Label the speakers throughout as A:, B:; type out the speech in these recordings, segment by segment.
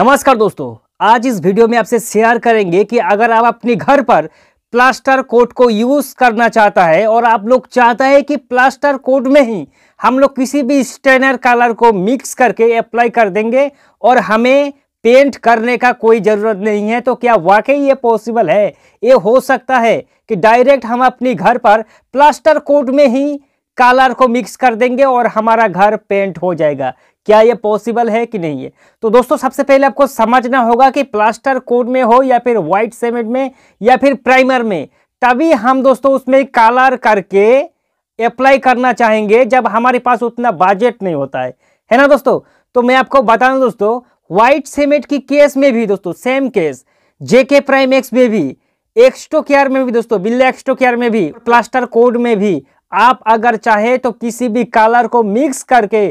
A: नमस्कार दोस्तों आज इस वीडियो में आपसे शेयर करेंगे कि अगर आप अपने घर पर प्लास्टर कोट को यूज़ करना चाहता है और आप लोग चाहता है कि प्लास्टर कोट में ही हम लोग किसी भी स्टेनर कलर को मिक्स करके अप्लाई कर देंगे और हमें पेंट करने का कोई ज़रूरत नहीं है तो क्या वाकई ये पॉसिबल है ये हो सकता है कि डायरेक्ट हम अपने घर पर प्लास्टर कोट में ही कलर को मिक्स कर देंगे और हमारा घर पेंट हो जाएगा क्या ये पॉसिबल है कि नहीं है तो दोस्तों सबसे पहले आपको समझना होगा कि प्लास्टर कोड में हो या फिर व्हाइट सीमेंट में या फिर प्राइमर में तभी हम दोस्तों उसमें कलर करके अप्लाई करना चाहेंगे जब हमारे पास उतना बजट नहीं होता है है ना दोस्तों तो मैं आपको बता दूं दोस्तों व्हाइट सीमेंट की केस में भी दोस्तों same case JK prime X में भी एक्स्ट्रो केयर में भी दोस्तों बिल्ला एक्स्ट्रो केयर में भी प्लास्टर कोड में भी आप अगर चाहे तो किसी भी कलर को मिक्स करके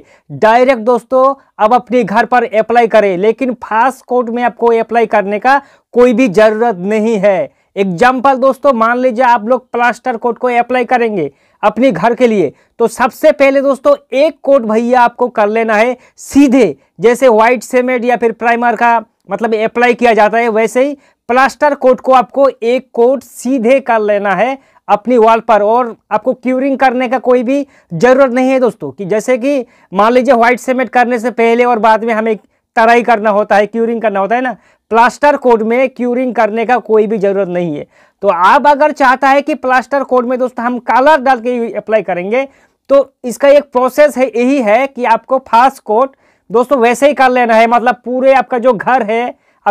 A: डायरेक्ट दोस्तों अब अपने घर पर अप्लाई करें लेकिन फास्ट कोट में आपको अप्लाई करने का कोई भी ज़रूरत नहीं है एग्जाम्पल दोस्तों मान लीजिए आप लोग प्लास्टर कोट को अप्लाई करेंगे अपने घर के लिए तो सबसे पहले दोस्तों एक कोट भैया आपको कर लेना है सीधे जैसे व्हाइट सीमेंट या फिर प्राइमर का मतलब अप्लाई किया जाता है वैसे ही प्लास्टर कोट को आपको एक कोट सीधे कर लेना है अपनी वॉल पर और आपको क्यूरिंग करने का कोई भी ज़रूरत नहीं है दोस्तों कि जैसे कि मान लीजिए व्हाइट सीमेंट करने से पहले और बाद में हमें तराई करना होता है क्यूरिंग करना होता है ना प्लास्टर कोड में क्यूरिंग करने का कोई भी ज़रूरत नहीं है तो आप अगर चाहता है कि प्लास्टर कोड में दोस्तों हम कलर डाल के अप्लाई करेंगे तो इसका एक प्रोसेस है यही है कि आपको फास्ट कोट दोस्तों वैसे ही कर लेना है मतलब पूरे आपका जो घर है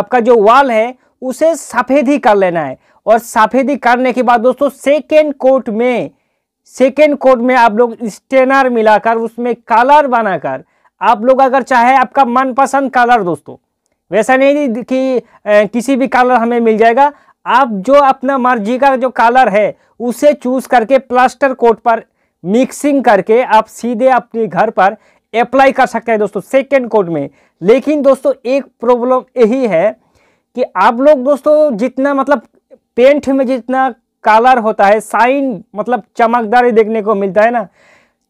A: आपका जो वॉल है उसे सफ़ेदी कर लेना है और सफ़ेदी करने के बाद दोस्तों सेकेंड कोट में सेकेंड कोट में आप लोग स्टेनर मिलाकर उसमें कलर बनाकर आप लोग अगर चाहे आपका मनपसंद कलर दोस्तों वैसा नहीं कि ए, किसी भी कलर हमें मिल जाएगा आप जो अपना मर्जी का जो कलर है उसे चूज करके प्लास्टर कोट पर मिक्सिंग करके आप सीधे अपने घर पर अप्लाई कर सकते हैं दोस्तों सेकेंड कोट में लेकिन दोस्तों एक प्रॉब्लम यही है कि आप लोग दोस्तों जितना मतलब पेंट में जितना कलर होता है साइन मतलब चमकदारी देखने को मिलता है ना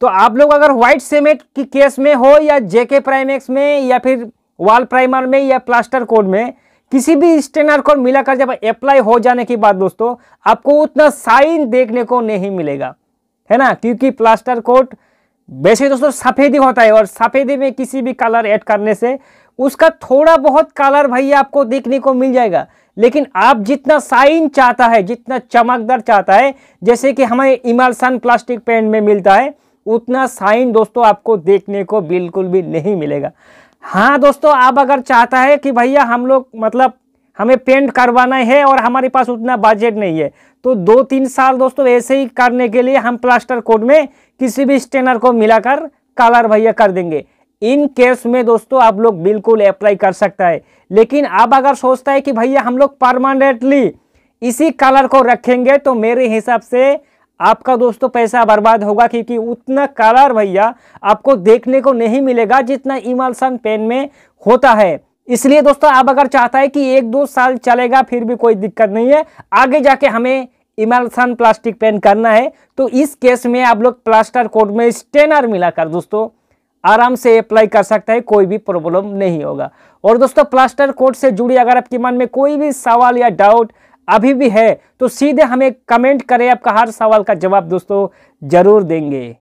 A: तो आप लोग अगर व्हाइट सीमेंट की केस में हो या जेके प्राइमेक्स में या फिर वॉल प्राइमर में या प्लास्टर कोड में किसी भी स्टेनर को मिलाकर जब अप्लाई हो जाने के बाद दोस्तों आपको उतना साइन देखने को नहीं मिलेगा है ना क्योंकि प्लास्टर कोट वैसे दोस्तों सफ़ेदी होता है और सफ़ेदी में किसी भी कलर ऐड करने से उसका थोड़ा बहुत कलर भाई आपको देखने को मिल जाएगा लेकिन आप जितना साइन चाहता है जितना चमकदार चाहता है जैसे कि हमें इमालसान प्लास्टिक पेंट में मिलता है उतना साइन दोस्तों आपको देखने को बिल्कुल भी नहीं मिलेगा हाँ दोस्तों आप अगर चाहता है कि भैया हम लोग मतलब हमें पेंट करवाना है और हमारे पास उतना बजट नहीं है तो दो तीन साल दोस्तों ऐसे ही करने के लिए हम प्लास्टर कोड में किसी भी स्टेनर को मिलाकर कलर भैया कर देंगे इन केस में दोस्तों आप लोग बिल्कुल अप्लाई कर सकता है लेकिन आप अगर सोचता है कि भैया हम लोग परमानेंटली इसी कलर को रखेंगे तो मेरे हिसाब से आपका दोस्तों पैसा बर्बाद होगा क्योंकि उतना कलर भैया आपको देखने को नहीं मिलेगा जितना इमल्सन पेन में होता है इसलिए दोस्तों आप अगर चाहता है कि एक दो साल चलेगा फिर भी कोई दिक्कत नहीं है आगे जाके हमें इमल्सन प्लास्टिक पेन करना है तो इस केस में आप लोग प्लास्टर कोड में स्टेनर मिलाकर दोस्तों आराम से अप्लाई कर सकता है कोई भी प्रॉब्लम नहीं होगा और दोस्तों प्लास्टर कोड से जुड़ी अगर आपके मन में कोई भी सवाल या डाउट अभी भी है तो सीधे हमें कमेंट करें आपका हर सवाल का जवाब दोस्तों जरूर देंगे